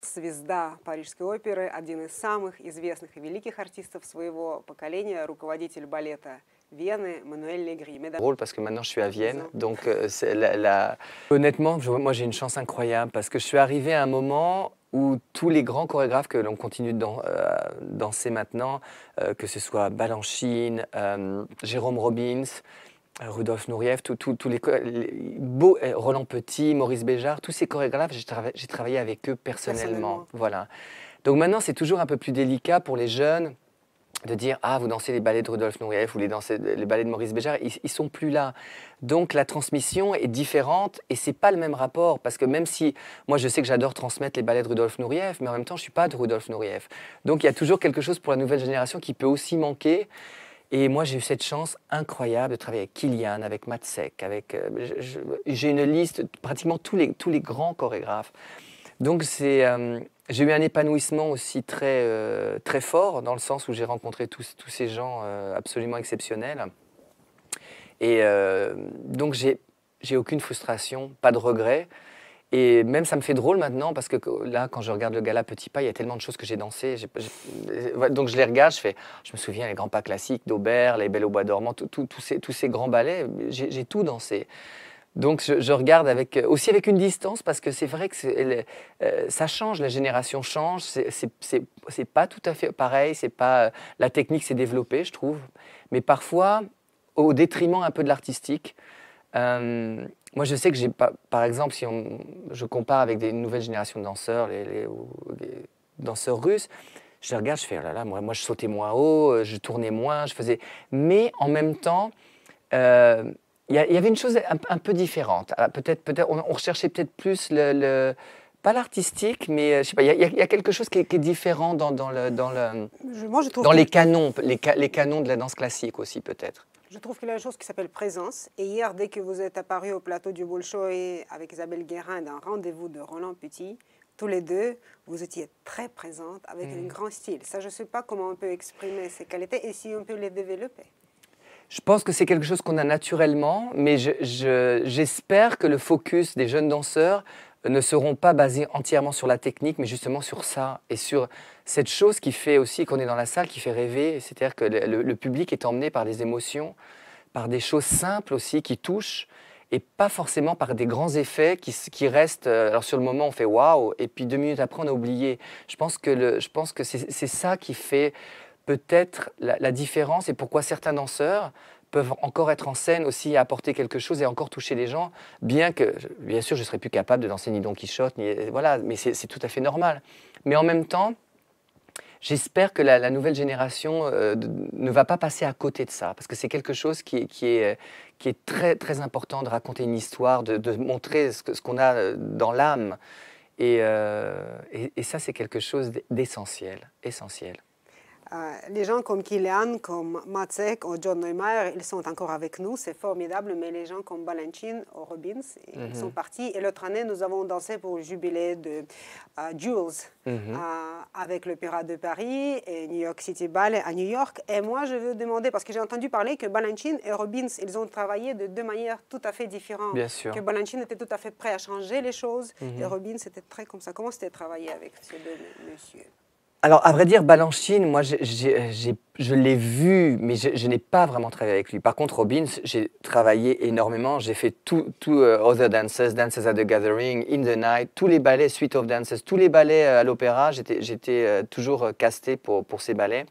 Звезда Парижской оперы, один из самых известных и великих артистов своего поколения, руководитель балета Vienne, Manuel Legri. Drôle parce que maintenant je suis à Vienne, donc euh, la, la... honnêtement, moi j'ai une chance incroyable parce que je suis arrivé à un moment où tous les grands chorégraphes que l'on continue de euh, danser maintenant, euh, que ce soit Balanchine, Jérôme Robbins, Rudolf tout, tous les, euh, Roland Petit, Maurice Béjart, tous ces chorégraphes, j'ai travaillé avec eux personnellement. Voilà. Donc maintenant, c'est toujours un peu plus délicat pour les jeunes de dire ah vous dansez les ballets de Rudolf Nureyev ou les, les ballets de Maurice Béjart, ils, ils, sont plus là. Donc la transmission est différente et c'est pas le même rapport parce que même si moi je sais que j'adore transmettre les ballets de Rudolf Nureyev, mais en même temps je suis pas de Rudolf Nureyev. Donc il y a toujours quelque chose pour la nouvelle génération qui peut aussi manquer. Et moi, j'ai eu cette chance incroyable de travailler avec Kilian, avec Matsek, avec. Euh, j'ai une liste pratiquement tous les, tous les grands chorégraphes. Donc, euh, j'ai eu un épanouissement aussi très, euh, très fort, dans le sens où j'ai rencontré tous, tous, ces gens absolument exceptionnels. Et donc, j'ai aucune frustration, pas de regret. Et même ça me fait drôle maintenant parce que là, quand je regarde le gala Petit Pas, il y a tellement de choses que j'ai dansé. donc je les regarde, je fais, je me souviens les grands pas classiques d'Aubert, les Belles au bois dormant, tous ces, grands ballets, j'ai tout dansé. Donc je, regarde avec, euh, aussi avec une distance parce que c'est vrai que euh, ça change, la génération change, c'est pas tout à fait pareil, c'est pas euh, la technique s'est développée, je trouve, mais parfois au détriment un peu de l'artistique. Euh, moi, je sais que j'ai pas, par exemple, si on, je compare avec des nouvelles générations de danseurs, les, les, danseurs russes, je les regarde, je fais, oh là là, moi, moi, je sautais moins haut, euh, je tournais moins, je faisais. Mais en même temps, euh, il y, avait une chose un, peu différente. Ah, peut-être, peut-être, on, recherchait peut-être plus le pas l'artistique, mais euh, je sais pas, il y, a quelque chose qui est, différent dans, le, dans, le, dans les canons, les, canons de la danse classique aussi peut-être. Je trouve qu'il y a une chose qui s'appelle présence. Et hier, dès que vous êtes apparu au plateau du Bolshoi avec Isabelle Guérin dans rendez-vous de Roland Petit, tous les deux, vous étiez très présente avec un mm. grand style. Ça, je ne sais pas comment on peut exprimer ces qualités et si on peut les développer. Je pense que c'est quelque chose qu'on a naturellement, mais j'espère je, que le focus des jeunes danseurs ne seront pas basées entièrement sur la technique, mais justement sur ça et sur cette chose qui fait aussi qu'on est dans la salle, qui fait rêver. C'est-à-dire que le, public est emmené par des émotions, par des choses simples aussi qui touchent et pas forcément par des grands effets qui, restent. Euh, alors sur le moment, on fait waouh, et puis deux minutes après, on a oublié. Je pense que, je pense que c'est ça qui fait peut-être la différence et pourquoi certains danseurs peuvent encore être en scène aussi, apporter quelque chose et encore toucher les gens, bien que, bien sûr, je ne serais plus capable de danser ni Don Quichotte, ni, voilà, mais c'est tout à fait normal. Mais en même temps, j'espère que la, nouvelle génération euh, ne va pas passer à côté de ça, parce que c'est quelque chose qui, est, qui est très, très important de raconter une histoire, de, montrer ce qu'on ce a euh, dans l'âme. Euh, et, et, ça, c'est quelque chose d'essentiel, essentiel. Euh, les gens comme Kilian, comme Matzek ou John Neumeyer, ils sont encore avec nous, c'est formidable, mais les gens comme Balanchine ou Robbins, ils mhm. sont partis. Et l'autre année, nous avons dansé pour le jubilé de euh, Jules mhm. euh, avec le Pirate de Paris et New York City Ballet à New York. Et moi, je veux demander, parce que j'ai entendu parler que Balanchine et Robbins, ils ont travaillé de deux manières tout à fait différentes. Bien sûr. Que Balanchine était tout à fait prêt à changer les choses mhm. et Robbins était très comme ça. Comment c'était travailler avec ces deux messieurs alors, à vrai dire, Balanchine, moi, je l'ai vu, mais je, n'ai pas vraiment travaillé avec lui. Par contre, Robbins, j'ai travaillé énormément. J'ai fait tout, euh, Other Dances, Dances at the Gathering, In the Night, tous les ballets Suite of Dances, tous les ballets euh, à l'opéra. J'étais euh, toujours casté pour, pour ces ballets.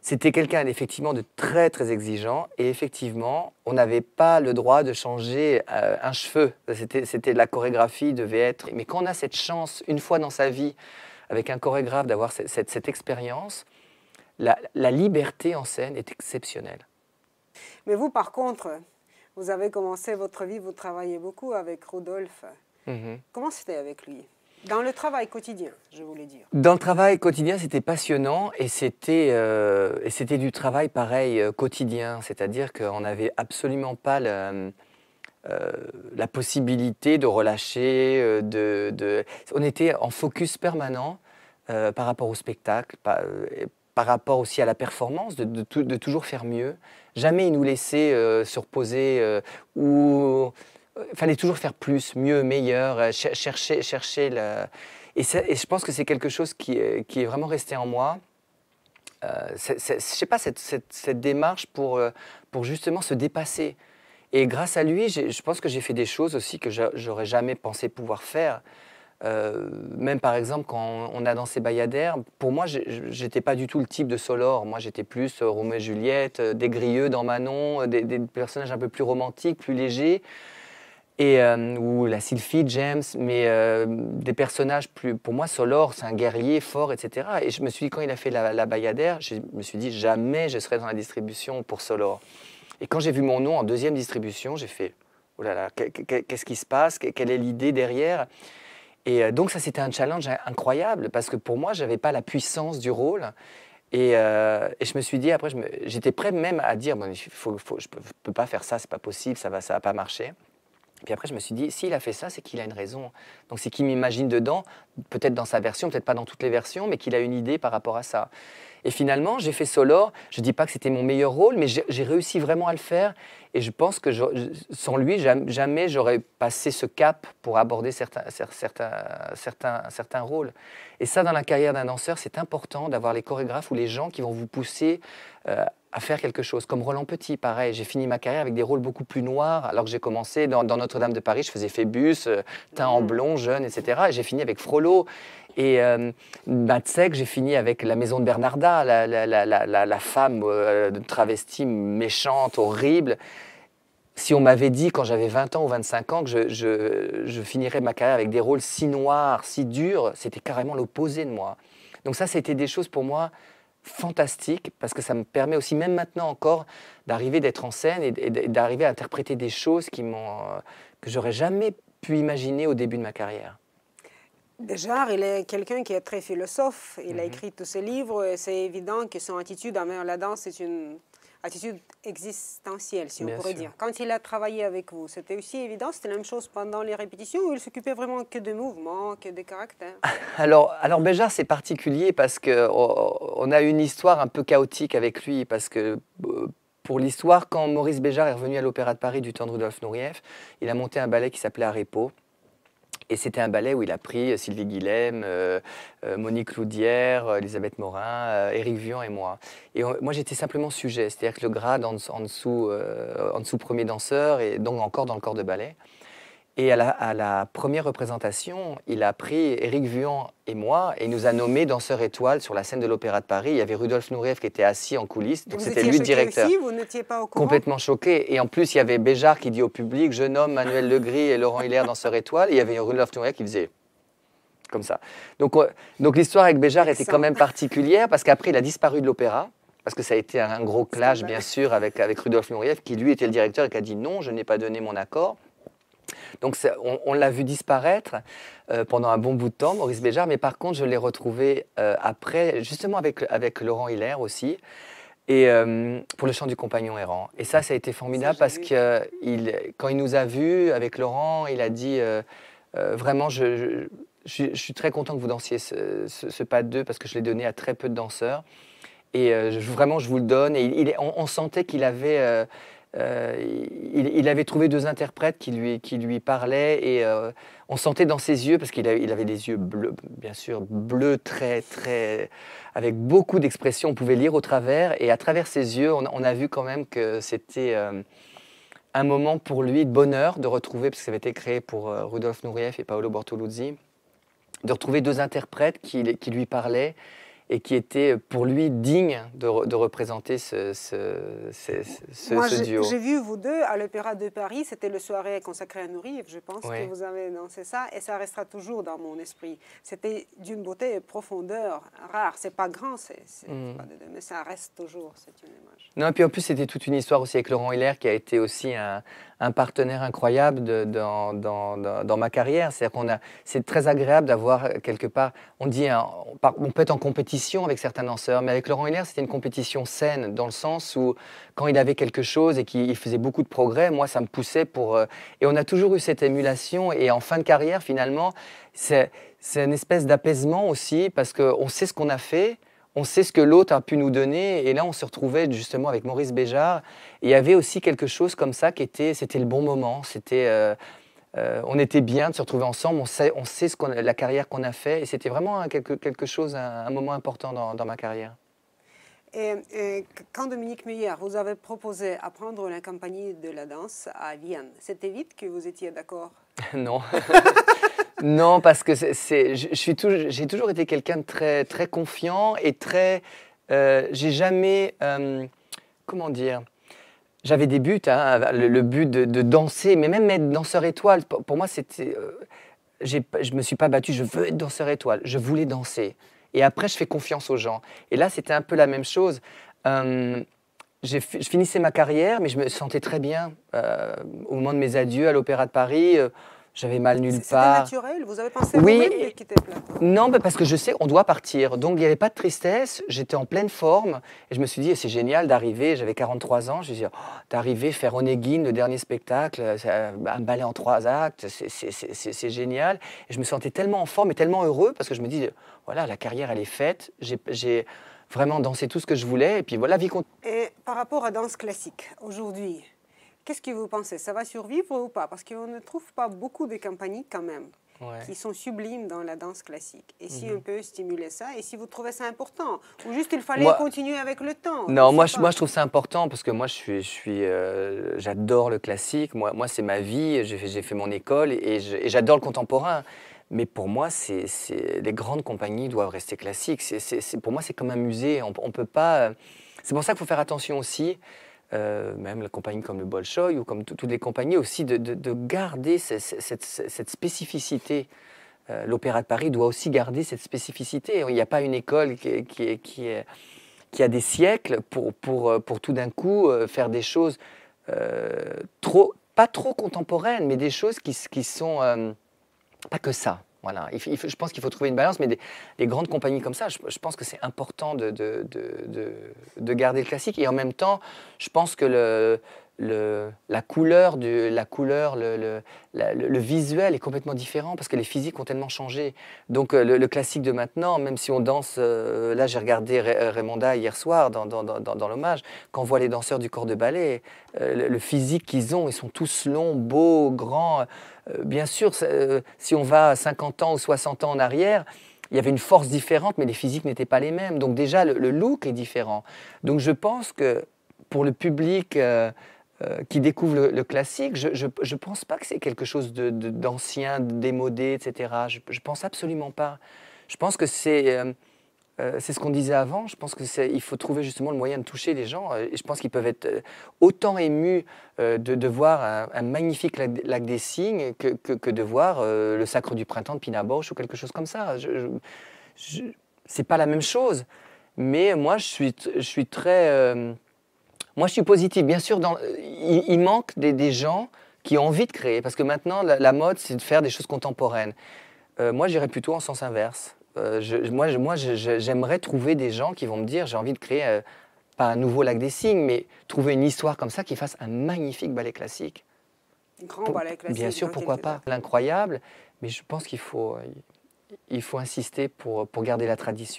C'était quelqu'un effectivement de très très exigeant et effectivement on n'avait pas le droit de changer un cheveu. C'était la chorégraphie devait être. Mais quand on a cette chance une fois dans sa vie avec un chorégraphe, d'avoir cette, expérience, la, liberté en scène est exceptionnelle. Mais vous, par contre, vous avez commencé votre vie, vous travaillez beaucoup avec Rodolphe. Mhm. Comment c'était avec lui dans le travail quotidien, je voulais dire. Dans le travail quotidien, c'était passionnant et c'était euh, c'était du travail pareil euh, quotidien, c'est-à-dire qu'on n'avait absolument pas la, euh, possibilité de relâcher, euh, de, de, on était en focus permanent euh, par rapport au spectacle, euh, par, rapport aussi à la performance, de, toujours faire mieux. Jamais nous laisser euh, surposer se reposer ou fallait toujours faire plus, mieux, meilleur, chercher, chercher et, je pense que c'est quelque chose qui, est vraiment resté en moi. Je sais pas, cette, démarche pour, pour, justement se dépasser. Et grâce à lui, je pense que j'ai fait des choses aussi que j'aurais jamais pensé pouvoir faire. Euh, même par exemple quand on a dansé Bayadère, pour moi j'étais pas du tout le type de Solor, moi j'étais plus euh, Romain Juliette, euh, des grilleux dans Manon, des, personnages un peu plus romantiques, plus légers, et, ou la Sylphie, James, mais des personnages plus... Pour moi Solor c'est un guerrier fort, etc. Et je me suis dit quand il a fait la, Bayadère, je me suis dit jamais je serai dans la distribution pour Solor. Et quand j'ai vu mon nom en deuxième distribution, j'ai fait, oh là là, qu'est-ce qui se passe Quelle est l'idée derrière et euh, donc ça, c'était un challenge incroyable parce que pour moi, je n'avais pas la puissance du rôle. Et, euh, je me suis dit, après, j'étais prêt même à dire, bon, faut, je ne peux, pas faire ça, n'est pas possible, ça va, ça va pas marcher. Puis après, je me suis dit, s'il a fait ça, c'est qu'il a une raison. Donc c'est qu'il m'imagine dedans, peut-être dans sa version, peut-être pas dans toutes les versions, mais qu'il a une idée par rapport à ça. Et finalement, j'ai fait Solor. Je ne dis pas que c'était mon meilleur rôle, mais j'ai réussi vraiment à le faire. Et je pense que sans lui, jamais j'aurais passé ce cap pour aborder certains, certains, certains, certains rôles. Et ça, dans la carrière d'un danseur, c'est important d'avoir les chorégraphes ou les gens qui vont vous pousser euh, à faire quelque chose. Comme Roland Petit, pareil, j'ai fini ma carrière avec des rôles beaucoup plus noirs, alors que j'ai commencé dans, Notre-Dame de Paris, je faisais Phébus, euh, teint en mm. blond, jeune, etc. Et j'ai fini avec Frollo. Et euh, bah, j'ai fini avec La Maison de Bernarda, la, femme euh, de travestie méchante, horrible. Si on m'avait dit quand j'avais 20 ans ou 25 ans que je, je finirais ma carrière avec des rôles si noirs, si durs, c'était carrément l'opposé de moi. Donc ça, c'était des choses pour moi fantastique parce que ça me permet aussi, même maintenant encore, d'arriver d'être en scène et d'arriver à interpréter des choses qui euh, que j'aurais jamais pu imaginer au début de ma carrière. Déjà, il est quelqu'un qui est très philosophe. Il a mhm. écrit tous ses livres. et C'est évident que son attitude envers la danse est une attitude existentielle, si on pourrait dire. Quand il a travaillé avec vous, c'était aussi évident, c'était la même chose pendant les répétitions où il s'occupait vraiment que de mouvements, que des caractères Alors, alors Béjar, c'est particulier parce qu'on oh, oh, on a une histoire un peu chaotique avec lui, parce que euh, pour l'histoire, quand Maurice Béjart est revenu à l'Opéra de Paris du temps de Rudolf Nourieff, il a monté un ballet qui s'appelait Arepo, et c'était un ballet où il a pris euh, Sylvie Guillem, euh, euh, Monique Loudière, Elisabeth Morin, Éric Vian et moi. Et moi, j'étais simplement sujet, c'est-à-dire que le grade en, en dessous, en dessous premier danseur, et donc encore dans le corps de ballet. Et à la, première représentation, il a pris Éric Vuan et moi et nous a nommés danseurs étoiles sur la scène de l'Opéra de Paris. Il y avait Rudolf Nureyev qui était assis en coulisses, donc c'était lui le directeur. Aussi, vous n'étiez pas au courant Complètement choqué. Et en plus, il y avait Béjart qui dit au public Je nomme Manuel Legris et Laurent Hilaire, danseurs étoiles. Et il y avait Rudolf Nureyev qui faisait comme ça. Donc, euh, donc l'histoire avec Béjart était quand même particulière parce qu'après, il a disparu de l'Opéra parce que ça a été un gros clash, bien sûr, avec, avec Rudolf Nureyev, qui lui était le directeur et qui a dit non, je n'ai pas donné mon accord. Donc on, l'a vu disparaître euh, pendant un bon bout de temps, Maurice Béjart, mais par contre, je l'ai retrouvé euh, après, justement avec, avec Laurent Hilaire aussi. Et euh, pour le chant du compagnon errant. Et ça, ça a été formidable parce que il, quand il nous a vus avec Laurent, il a dit vraiment, je, je, suis très content que vous dansiez ce, pas de deux parce que je l'ai donné à très peu de danseurs. Et je, vraiment, je vous le donne. Et il, on, sentait qu'il avait, euh, il, avait trouvé deux interprètes qui lui, parlaient et euh, on sentait dans ses yeux, parce qu'il avait des yeux bleus, bien sûr, bleus très, très, avec beaucoup d'expressions. on pouvait lire au travers et à travers ses yeux, on, a vu quand même que c'était euh, un moment pour lui de bonheur de retrouver, parce que ça avait été créé pour Rudolf Nourieff et Paolo Bortoluzzi, de retrouver deux interprètes qui, qui lui parlaient et qui était pour lui digne de, de représenter ce, ce, Moi, J'ai vu vous deux à l'Opéra de Paris, c'était le soirée consacrée à Nourrive, je pense que vous avez annoncé ça, et ça restera toujours dans mon esprit. C'était d'une beauté et profondeur rare, c'est pas grand, c mm. pas mais ça reste toujours, c'est une image. Non, et puis en plus c'était toute une histoire aussi avec Laurent Hilaire qui a été aussi un, un partenaire incroyable de, dans, dans, dans, ma carrière. C'est-à-dire qu'on a, c'est très agréable d'avoir quelque part, on dit, hein, on peut être en compétition avec certains danseurs, mais avec Laurent Hilaire c'était une compétition saine, dans le sens où quand il avait quelque chose et qu'il faisait beaucoup de progrès, moi, ça me poussait pour... Euh, et on a toujours eu cette émulation, et en fin de carrière, finalement, c'est une espèce d'apaisement aussi, parce qu'on sait ce qu'on a fait, on sait ce que l'autre a pu nous donner. Et là, on se retrouvait justement avec Maurice Béjart. Et il y avait aussi quelque chose comme ça qui était, c'était le bon moment. C'était, euh, euh, on était bien de se retrouver ensemble, on sait, ce qu'on, la carrière qu'on a fait, et c'était vraiment quelque, quelque, chose, un, moment important dans, ma carrière. Et, quand Dominique Meyer vous avait proposé à prendre la compagnie de la danse à Vienne, c'était vite que vous étiez d'accord Non. non, parce que c'est, j'ai toujours été quelqu'un de très, très confiant et très. Euh, j'ai jamais. Euh, comment dire j'avais des buts, hein, le, but de, danser, mais même être danseur étoile, pour, moi, c'était. Euh, je me suis pas battu, je veux être danseur étoile, je voulais danser. Et après, je fais confiance aux gens. Et là, c'était un peu la même chose. Euh, je finissais ma carrière, mais je me sentais très bien. Euh, au moment de mes adieux à l'Opéra de Paris, j'avais mal nulle part. C'était naturel Vous avez pensé oui, vous-même Non, mais parce que je sais, on doit partir. Donc il n'y avait pas de tristesse, j'étais en pleine forme. Et je me suis dit, c'est génial d'arriver, j'avais 43 ans, je oh, d'arriver, faire Onegin, le dernier spectacle, un euh, ballet en trois actes, c'est génial. Et je me sentais tellement en forme et tellement heureux parce que je me dis, voilà, la carrière, elle est faite, j'ai vraiment dansé tout ce que je voulais, et puis voilà, vie continue. Et par rapport à danse classique, aujourd'hui, Qu'est-ce que vous pensez Ça va survivre ou pas Parce qu'on ne trouve pas beaucoup de compagnies quand même qui sont sublimes dans la danse classique. Et si mhm. on peut stimuler ça Et si vous trouvez ça important Ou juste il fallait continuer avec le temps Non, moi je, moi je, trouve ça important parce que moi je suis, je suis, euh, j'adore le classique. Moi, moi c'est ma vie. J'ai fait, fait, mon école et j'adore le contemporain. Mais pour moi, c'est, les grandes compagnies doivent rester classiques. pour moi, c'est comme un musée. on peut pas. Euh, c'est pour ça qu'il faut faire attention aussi euh, même la compagnie comme le Bolshoi ou comme toutes les compagnies aussi, de, garder cette, spécificité. Euh, L'Opéra de Paris doit aussi garder cette spécificité. Il n'y a pas une école qui, a des siècles pour, euh, tout d'un coup faire des choses pas trop contemporaines, mais des choses qui, qui sont pas que ça. Voilà. je pense qu'il faut trouver une balance, mais des, grandes compagnies comme ça, je, pense que c'est important de de, de, garder le classique. Et en même temps, je pense que le, le, la couleur, la couleur le, visuel est complètement différent parce que les physiques ont tellement changé. Donc euh, le, classique de maintenant, même si on danse, euh, là j'ai regardé euh, Raymonda hier soir dans, l'hommage, quand on voit les danseurs du corps de ballet, le, physique qu'ils ont, ils sont tous longs, beaux, grands. bien sûr, si on va 50 ans ou 60 ans en arrière, il y avait une force différente, mais les physiques n'étaient pas les mêmes. Donc déjà, le, look est différent. Donc je pense que pour le public euh, qui découvrent le, classique, je ne pense pas que c'est quelque chose d'ancien, de, démodé, etc. Je ne pense absolument pas. Je pense que c'est... Euh, euh, c'est ce qu'on disait avant. Je pense qu'il faut trouver justement le moyen de toucher les gens. Et je pense qu'ils peuvent être autant émus de, de, voir un, magnifique lac, des signes que, que, de voir le Sacre du Printemps de Pina Bausch ou quelque chose comme ça. Ce n'est c'est pas la même chose. Mais moi, je suis, je suis très moi, je suis positif. Bien sûr, dans, il, manque des, gens qui ont envie de créer, parce que maintenant, la, mode, c'est de faire des choses contemporaines. Euh, moi, j'irais plutôt en sens inverse. Euh, je, moi, j'aimerais trouver des gens qui vont me dire j'ai envie de créer, euh, pas un nouveau lac des signes, mais trouver une histoire comme ça qui fasse un magnifique ballet classique. Un grand ballet classique. Bien sûr, pourquoi pas. L'incroyable, mais je pense qu'il faut, il faut insister pour, pour garder la tradition.